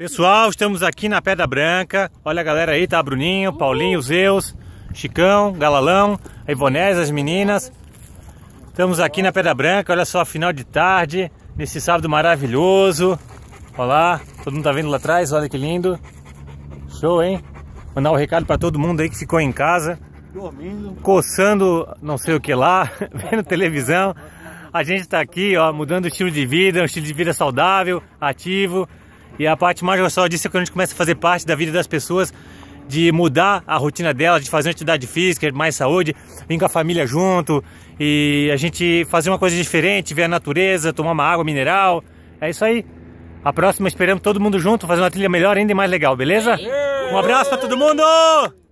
Pessoal, estamos aqui na Pedra Branca. Olha a galera aí, tá? Bruninho, Paulinho, Zeus, Chicão, Galalão, a Ivonés, as meninas. Estamos aqui na Pedra Branca, olha só, final de tarde, nesse sábado maravilhoso. Olha lá, todo mundo tá vendo lá atrás, olha que lindo. Show, hein? Mandar um recado para todo mundo aí que ficou em casa. Dormindo. Coçando não sei o que lá, vendo televisão. A gente tá aqui, ó, mudando o estilo de vida, um estilo de vida saudável, ativo. E a parte mais gostosa disso é quando a gente começa a fazer parte da vida das pessoas, de mudar a rotina dela, de fazer uma atividade física, mais saúde, vir com a família junto e a gente fazer uma coisa diferente, ver a natureza, tomar uma água mineral. É isso aí. A próxima esperamos todo mundo junto, fazer uma trilha melhor, ainda mais legal, beleza? Um abraço para todo mundo!